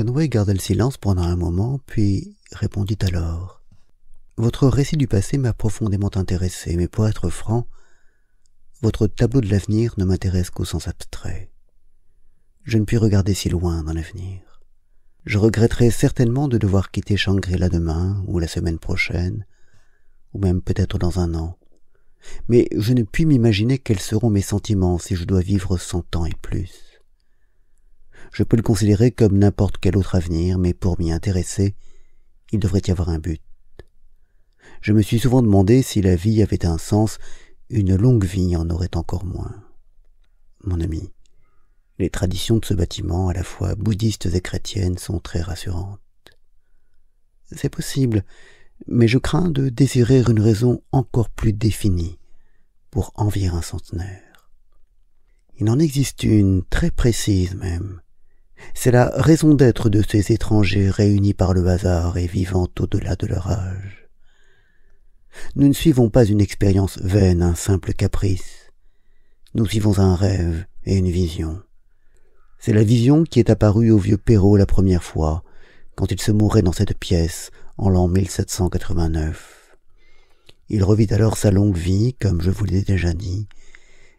Conway garda le silence pendant un moment, puis répondit alors. Votre récit du passé m'a profondément intéressé, mais pour être franc, votre tableau de l'avenir ne m'intéresse qu'au sens abstrait. Je ne puis regarder si loin dans l'avenir. Je regretterai certainement de devoir quitter Shangri-La demain, ou la semaine prochaine, ou même peut-être dans un an. Mais je ne puis m'imaginer quels seront mes sentiments si je dois vivre cent ans et plus. Je peux le considérer comme n'importe quel autre avenir, mais pour m'y intéresser, il devrait y avoir un but. Je me suis souvent demandé si la vie avait un sens, une longue vie en aurait encore moins. Mon ami, les traditions de ce bâtiment, à la fois bouddhistes et chrétiennes, sont très rassurantes. C'est possible, mais je crains de désirer une raison encore plus définie pour envier un centenaire. Il en existe une très précise même, c'est la raison d'être de ces étrangers réunis par le hasard et vivant au-delà de leur âge. Nous ne suivons pas une expérience vaine, un simple caprice. Nous suivons un rêve et une vision. C'est la vision qui est apparue au vieux Perrault la première fois, quand il se mourait dans cette pièce, en l'an 1789. Il revit alors sa longue vie, comme je vous l'ai déjà dit,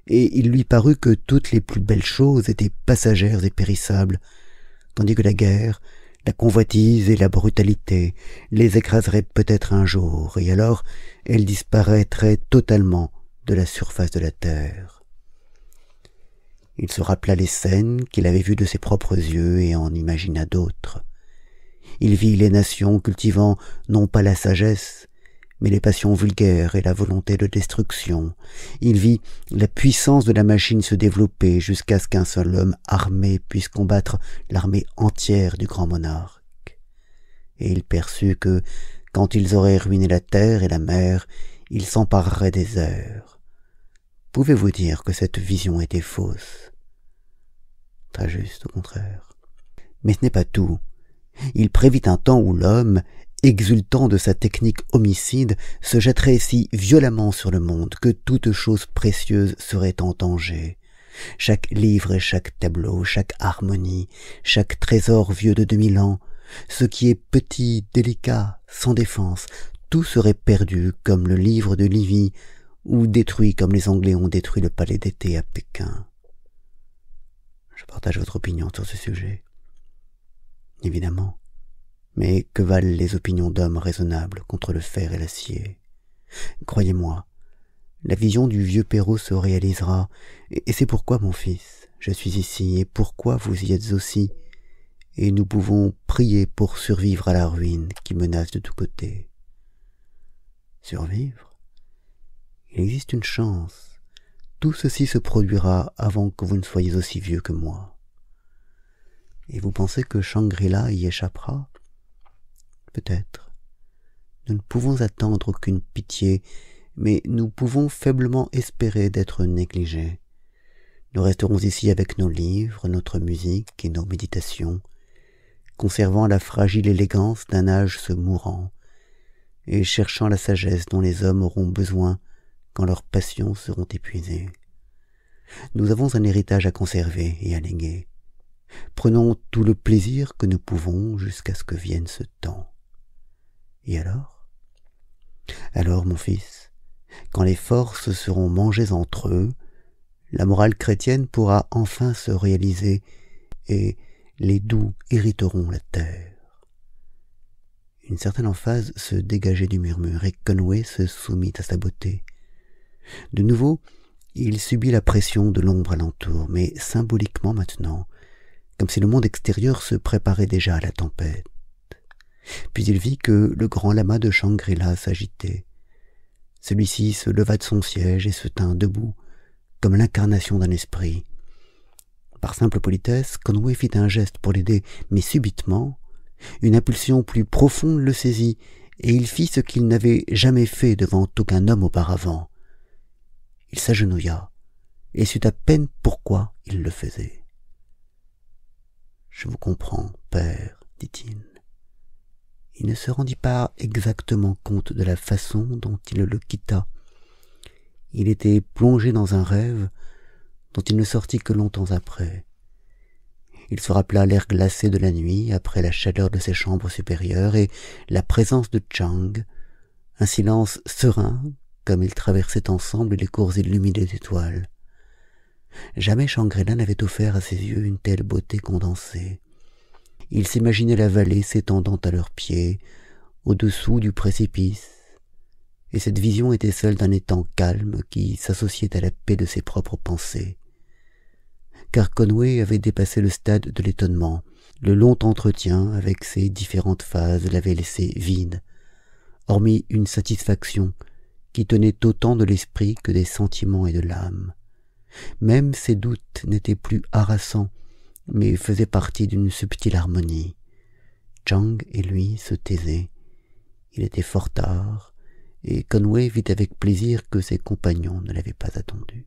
et il lui parut que toutes les plus belles choses étaient passagères et périssables, tandis que la guerre, la convoitise et la brutalité les écraseraient peut-être un jour, et alors elles disparaîtraient totalement de la surface de la terre. Il se rappela les scènes qu'il avait vues de ses propres yeux et en imagina d'autres. Il vit les nations cultivant non pas la sagesse, mais les passions vulgaires et la volonté de destruction. Il vit la puissance de la machine se développer jusqu'à ce qu'un seul homme armé puisse combattre l'armée entière du grand monarque. Et il perçut que, quand ils auraient ruiné la terre et la mer, ils s'empareraient des airs. Pouvez-vous dire que cette vision était fausse Très juste, au contraire. Mais ce n'est pas tout. Il prévit un temps où l'homme, exultant de sa technique homicide, se jetterait si violemment sur le monde que toute chose précieuse serait en danger. Chaque livre et chaque tableau, chaque harmonie, chaque trésor vieux de deux mille ans, ce qui est petit, délicat, sans défense, tout serait perdu comme le livre de Livy, ou détruit comme les Anglais ont détruit le palais d'été à Pékin. Je partage votre opinion sur ce sujet. Évidemment, mais que valent les opinions d'hommes raisonnables contre le fer et l'acier Croyez-moi, la vision du vieux Pérou se réalisera, et c'est pourquoi, mon fils, je suis ici, et pourquoi vous y êtes aussi, et nous pouvons prier pour survivre à la ruine qui menace de tous côtés. Survivre Il existe une chance. Tout ceci se produira avant que vous ne soyez aussi vieux que moi. Et vous pensez que Shangri-La y échappera peut-être nous ne pouvons attendre aucune pitié mais nous pouvons faiblement espérer d'être négligés nous resterons ici avec nos livres notre musique et nos méditations conservant la fragile élégance d'un âge se mourant et cherchant la sagesse dont les hommes auront besoin quand leurs passions seront épuisées nous avons un héritage à conserver et à léguer prenons tout le plaisir que nous pouvons jusqu'à ce que vienne ce temps et alors Alors, mon fils, quand les forces seront mangées entre eux, la morale chrétienne pourra enfin se réaliser, et les doux irriteront la terre. Une certaine emphase se dégageait du murmure, et Conway se soumit à sa beauté. De nouveau, il subit la pression de l'ombre alentour, mais symboliquement maintenant, comme si le monde extérieur se préparait déjà à la tempête puis il vit que le grand lama de Shangri-La s'agitait. Celui-ci se leva de son siège et se tint debout, comme l'incarnation d'un esprit. Par simple politesse, Conway fit un geste pour l'aider, mais subitement, une impulsion plus profonde le saisit, et il fit ce qu'il n'avait jamais fait devant aucun homme auparavant. Il s'agenouilla, et sut à peine pourquoi il le faisait. Je vous comprends, père, dit-il il ne se rendit pas exactement compte de la façon dont il le quitta. Il était plongé dans un rêve dont il ne sortit que longtemps après. Il se rappela l'air glacé de la nuit après la chaleur de ses chambres supérieures et la présence de Chang, un silence serein comme ils traversaient ensemble les cours illuminés d'étoiles. Jamais Shangri-La n'avait offert à ses yeux une telle beauté condensée. Il s'imaginaient la vallée s'étendant à leurs pieds, au-dessous du précipice, et cette vision était celle d'un étang calme qui s'associait à la paix de ses propres pensées. Car Conway avait dépassé le stade de l'étonnement. Le long entretien avec ses différentes phases l'avait laissé vide, hormis une satisfaction qui tenait autant de l'esprit que des sentiments et de l'âme. Même ses doutes n'étaient plus harassants mais faisait partie d'une subtile harmonie. Chang et lui se taisaient. Il était fort tard, et Conway vit avec plaisir que ses compagnons ne l'avaient pas attendu.